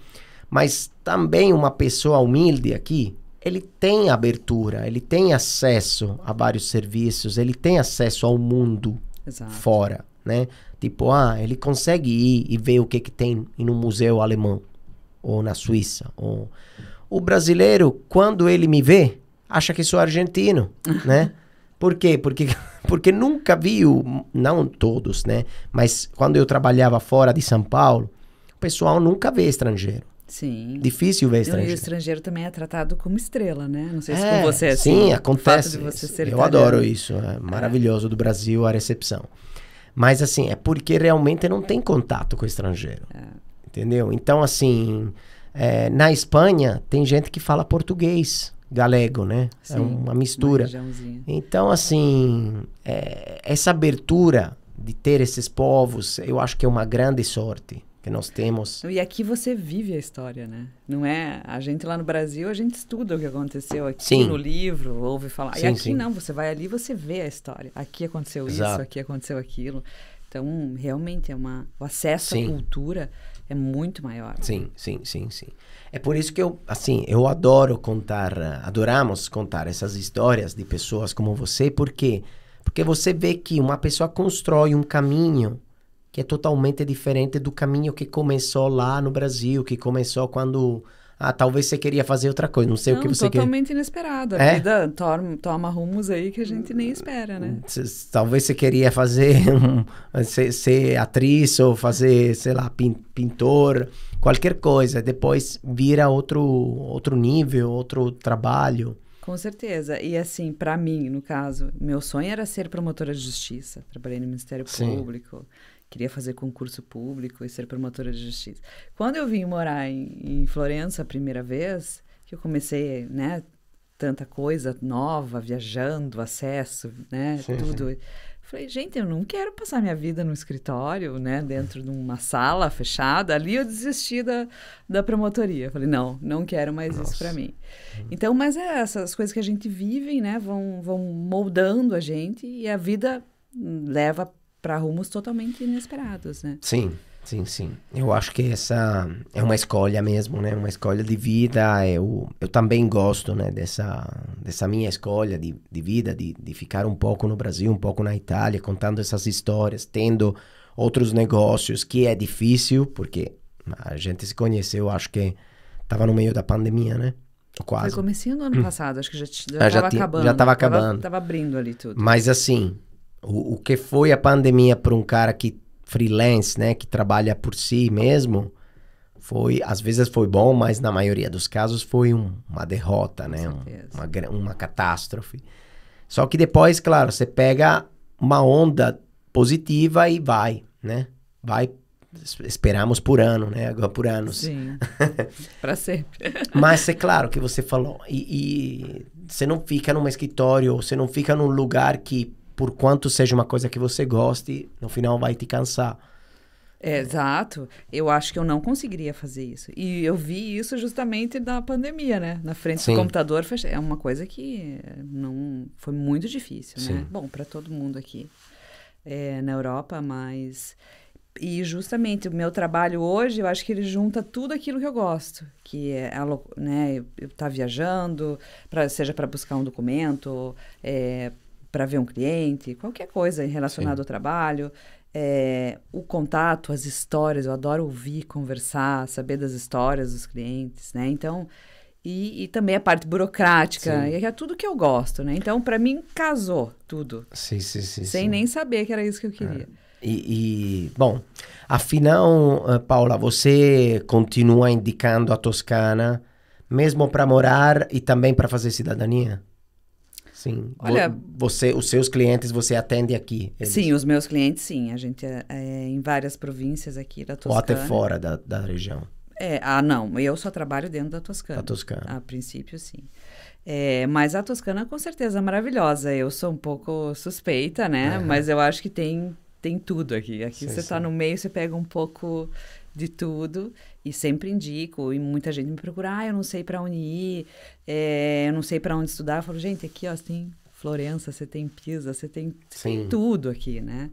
Mas também uma pessoa humilde aqui, ele tem abertura, ele tem acesso a vários serviços, ele tem acesso ao mundo Exato. fora, né? Tipo, ah, ele consegue ir e ver o que que tem em um museu alemão ou na Suíça. Ou... O brasileiro, quando ele me vê, acha que sou argentino, né? Por quê? Porque, porque nunca viu, não todos, né? Mas quando eu trabalhava fora de São Paulo, o pessoal nunca vê estrangeiro. Sim. Difícil ver estrangeiro. E o estrangeiro também é tratado como estrela, né? Não sei é, se com você é assim. Sim, acontece. Eu adoro isso. É maravilhoso é. do Brasil a recepção. Mas assim, é porque realmente não tem contato com o estrangeiro. É. Entendeu? Então, assim, é, na Espanha tem gente que fala português. Galego, né? É sim, é uma mistura. então, assim, essa abertura de ter esses povos, eu acho que é uma grande sorte que nós temos. E aqui você vive a história, né? Não é? A gente lá no Brasil, a gente estuda o que aconteceu aqui sim. no livro, ouve falar. Sim, e aqui sim. não, você vai ali você vê a história. Aqui aconteceu Exato. isso, aqui aconteceu aquilo. Então, realmente, é uma, o acesso à cultura é muito maior. Sim, sim, sim, sim. É por isso que eu, assim, eu adoro contar, adoramos contar essas histórias de pessoas como você, porque porque você vê que uma pessoa constrói um caminho que é totalmente diferente do caminho que começou lá no Brasil, que começou quando ah, talvez você queria fazer outra coisa, não sei não, o que você quer. Totalmente inesperado, A é? vida toma, toma rumos aí que a gente nem espera, né? Talvez você queria fazer ser, ser, atriz ou fazer, sei lá, pintor, qualquer coisa. Depois vira outro, outro nível, outro trabalho. Com certeza. E assim, para mim, no caso, meu sonho era ser promotora de justiça. Trabalhei no Ministério Sim. Público. Sim queria fazer concurso público e ser promotora de justiça. Quando eu vim morar em, em Florença a primeira vez, que eu comecei, né, tanta coisa nova, viajando, acesso, né, sim, tudo. Sim. Falei, gente, eu não quero passar minha vida no escritório, né, dentro de uma sala fechada. Ali eu desisti da, da promotoria. Falei, não, não quero mais Nossa. isso para mim. Uhum. Então, mas é, essas coisas que a gente vive, né, vão, vão moldando a gente e a vida leva para rumos totalmente inesperados, né? Sim, sim, sim. Eu acho que essa é uma escolha mesmo, né? Uma escolha de vida. Eu, eu também gosto, né? Dessa, dessa minha escolha de, de vida, de, de ficar um pouco no Brasil, um pouco na Itália, contando essas histórias, tendo outros negócios, que é difícil, porque a gente se conheceu, acho que estava no meio da pandemia, né? Quase. Foi comecinho do ano hum. passado, acho que já, já, ah, acabando. Já estava né? acabando. abrindo ali tudo. Mas assim, o, o que foi a pandemia para um cara que freelance, né, que trabalha por si mesmo, foi às vezes foi bom, mas na maioria dos casos foi um, uma derrota, né, uma, uma catástrofe. Só que depois, claro, você pega uma onda positiva e vai, né? Vai esperamos por ano, né? Agora por anos. Sim. para sempre. Mas é claro que você falou e, e você não fica num escritório, você não fica num lugar que por quanto seja uma coisa que você goste, no final vai te cansar. exato. Eu acho que eu não conseguiria fazer isso. E eu vi isso justamente na pandemia, né? Na frente Sim. do computador é uma coisa que não foi muito difícil, né? Bom, para todo mundo aqui é, na Europa, mas e justamente o meu trabalho hoje, eu acho que ele junta tudo aquilo que eu gosto, que é a, né, eu estar tá viajando, seja para buscar um documento, é, para ver um cliente, qualquer coisa relacionada ao trabalho, é, o contato, as histórias, eu adoro ouvir, conversar, saber das histórias dos clientes, né? Então, e, e também a parte burocrática, é tudo que eu gosto, né? Então, para mim, casou tudo. Sim, sim, sim. Sem sim. nem saber que era isso que eu queria. É. E, e, bom, afinal, eh, Paula, você continua indicando a Toscana mesmo para morar e também para fazer cidadania? Sim. Olha, você, os seus clientes você atende aqui? Eles... Sim, os meus clientes sim. A gente é, é, em várias províncias aqui da Toscana. Ou até fora da, da região? É, ah, não. Eu só trabalho dentro da Toscana. Da Toscana. A princípio, sim. É, mas a Toscana com certeza é maravilhosa. Eu sou um pouco suspeita, né? Uhum. Mas eu acho que tem tem tudo aqui. Aqui sim, você está no meio, você pega um pouco de tudo e sempre indico, e muita gente me procura, ah, eu não sei para onde ir, é, eu não sei para onde estudar. Eu falo, gente, aqui ó, você tem Florença, você tem Pisa, você tem, tem tudo aqui, né?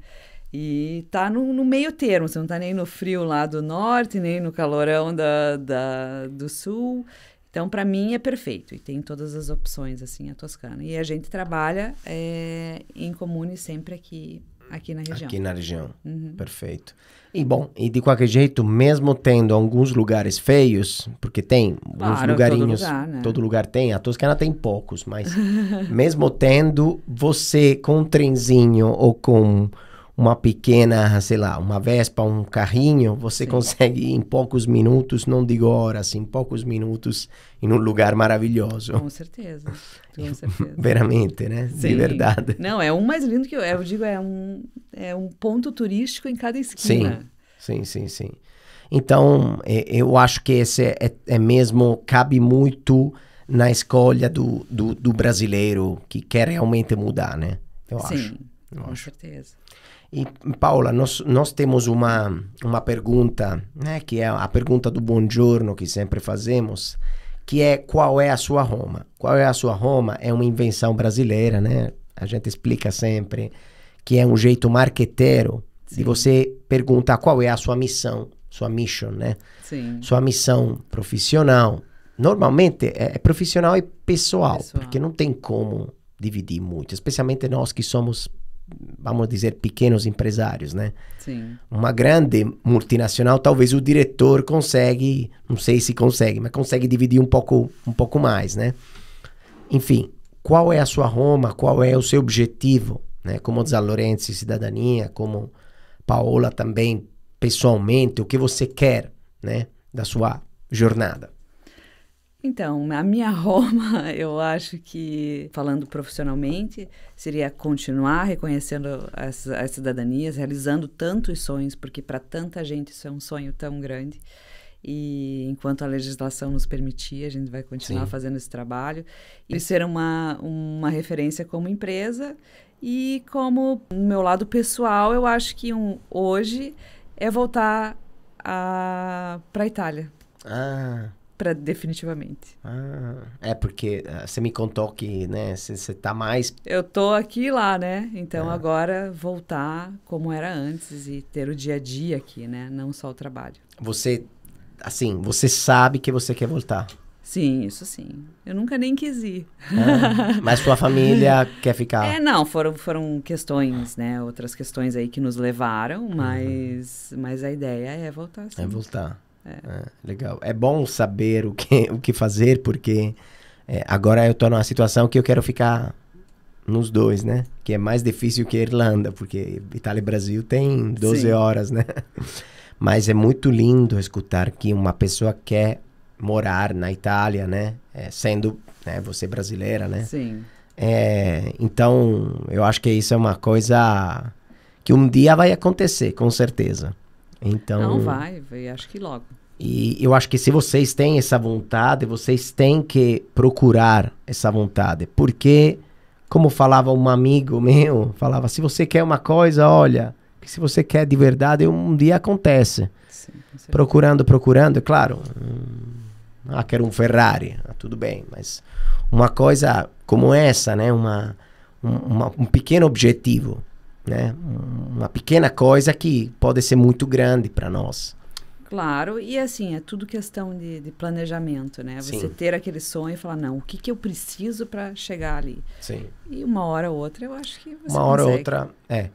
E tá no, no, meio termo, você não tá nem no frio lá do norte, nem no calorão da, da do sul. Então, para mim, é perfeito. E tem todas as opções, assim, a Toscana. E a gente trabalha é, em comune sempre aqui, aqui na região. Aqui na região, uhum. perfeito. E bom, e de qualquer jeito, mesmo tendo alguns lugares feios, porque tem claro, uns lugarinhos, todo lugar, né? todo lugar, tem, a Toscana tem poucos, mas mesmo tendo, você com um trenzinho ou com uma pequena, sei lá, uma Vespa, um carrinho, você Sim. consegue em poucos minutos, não digo horas, em poucos minutos, em um lugar maravilhoso. Com certeza, com certeza. Veramente, né? Sim. De verdade. Não, é um mais lindo que eu, é, eu digo, é um, é um ponto turístico em cada esquina. Sim, sim, sim, sim. Então, é, eu acho que esse é, é mesmo, cabe muito na escolha do, do, do brasileiro que quer realmente mudar, né? Eu sim, acho. com certeza. E nós, nós temos uma, uma pergunta, né, que é a pergunta do bom giorno que sempre fazemos, que é qual é a sua Roma? Qual é a sua Roma? É uma invenção brasileira, né? A gente explica sempre que é um jeito marqueteiro Sim. de você perguntar qual é a sua missão, sua mission, né? Sim. Sua missão profissional. Normalmente é, é profissional e pessoal, pessoal, porque não tem como dividir muito, especialmente nós que somos vamos dizer, pequenos empresários, né? Sim. Uma grande multinacional, talvez o diretor consegue, não sei se consegue, mas consegue dividir um pouco, um pouco mais, né? Enfim, qual é a sua Roma, qual é o seu objetivo, né? Como Zalorense Cidadania, como Paola também, pessoalmente, o que você quer, né? Da sua jornada. Então, a minha Roma, eu acho que, falando profissionalmente, seria continuar reconhecendo as, as cidadanias, realizando tantos sonhos, porque para tanta gente isso é um sonho tão grande. E enquanto a legislação nos permitir, a gente vai continuar Sim. fazendo esse trabalho e é. ser uma, uma referência como empresa. E como no meu lado pessoal, eu acho que um, hoje é voltar para a Itália. Ah definitivamente. Ah, é porque ah, você me contou que, né, você tá mais Eu tô aqui lá, né? Então é. agora voltar como era antes e ter o dia a dia aqui, né, não só o trabalho. Você assim, você sabe que você quer voltar. Sim, isso sim. Eu nunca nem quis ir. Ah, mas sua família quer ficar? É, não, foram, foram questões, né? Outras questões aí que nos levaram, uhum. mas, uhum. mas a ideia é voltar. É sim. É voltar. É. legal. É bom saber o que, o que fazer, porque é, agora eu estou numa situação que eu quero ficar nos dois, né? Que é mais difícil que a Irlanda, porque Itália e Brasil tem 12 Sim. horas, né? Mas é muito lindo escutar que uma pessoa quer morar na Itália, né? É, sendo né, você brasileira, né? Sim. É, então, eu acho que isso é uma coisa que um dia vai acontecer, com certeza. Então. Não vai, vai, acho que logo. E eu acho que se vocês têm essa vontade, vocês têm que procurar essa vontade. Porque, como falava um amigo meu, falava: se você quer uma coisa, olha, que se você quer de verdade, um dia acontece. Sim, procurando, procurando, é claro. Hum, ah, quero um Ferrari, ah, tudo bem, mas uma coisa como essa, né? Uma, um, uma, um pequeno objetivo né? Uma pequena coisa que pode ser muito grande para nós. Claro, e assim, é tudo questão de, de planejamento, né? Sim. Você ter aquele sonho e falar, não, o que, que eu preciso para chegar ali? Sim. E uma hora ou outra, eu acho que você Uma consegue. hora ou outra, é.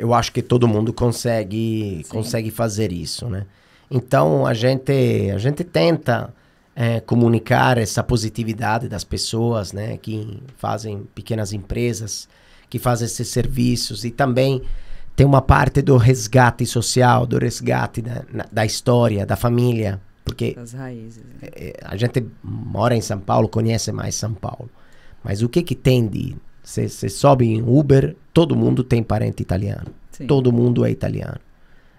Eu acho que todo mundo consegue, consegue fazer isso, né? Então, a gente, a gente tenta é, comunicar essa positividade das pessoas, né? Que fazem pequenas empresas, que fazem esses serviços e também tem uma parte do resgate social, do resgate da, da história, da família, porque raízes. Né? É, é, a gente mora em São Paulo, conhece mais São Paulo, mas o que que tem de você sobe em Uber, todo mundo tem parente italiano, Sim. todo mundo é italiano.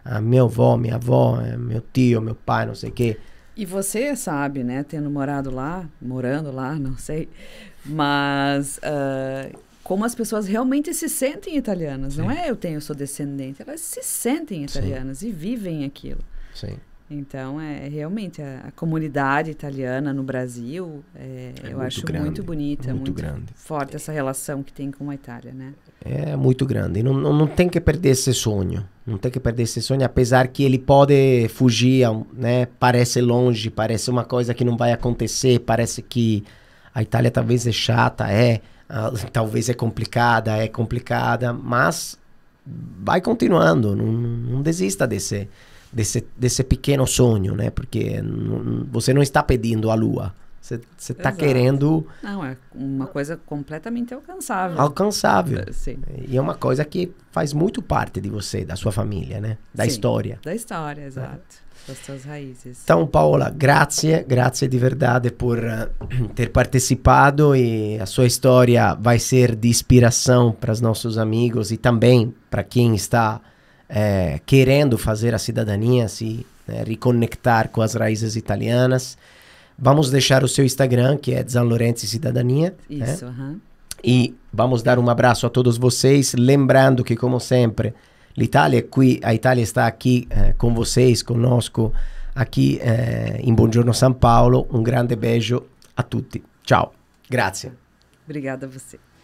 A ah, meu avô, minha avó, eh, meu tio, meu pai, não sei o quê. E você sabe, né, tendo morado lá, morando lá, não sei, mas uh, como as pessoas realmente se sentem italianas. Sim. Não é eu tenho, eu sou descendente. Elas se sentem italianas Sim. e vivem aquilo. Sim. Então, é, é realmente a, a comunidade italiana no Brasil, é, é eu acho grande, muito bonita, muito, muito grande. forte essa relação que tem com a Itália, né? É muito grande. Não, não, não, tem que perder esse sonho. Não tem que perder esse sonho, apesar que ele pode fugir, né? Parece longe, parece uma coisa que não vai acontecer, parece que a Itália talvez é chata, é ah, talvez é complicada, é complicada, mas vai continuando, não, não desista desse, desse, desse pequeno sonho, né? Porque você não está pedindo a lua. Você está querendo. Não, é uma coisa completamente alcançável. Alcançável. É, sim. E é uma coisa que faz muito parte de você, da sua família, né? Da Sim, história. Da história, exato. É das suas raízes. Então, Paola, grazie, grazie de verdade por uh, ter participado e a sua história vai ser de inspiração para os nossos amigos e também para quem está eh, querendo fazer a cidadania, se né, reconectar com as raízes italianas. Vamos deixar o seu Instagram, que é San Cidadania. Né? Isso, né? E vamos dar um abraço a todos vocês, lembrando que, como sempre, l'Italia è qui, a Italia sta qui eh, con voi, conosco, a chi eh, in Buongiorno San Paolo, un grande beso a tutti. Ciao, grazie. Obrigada a você.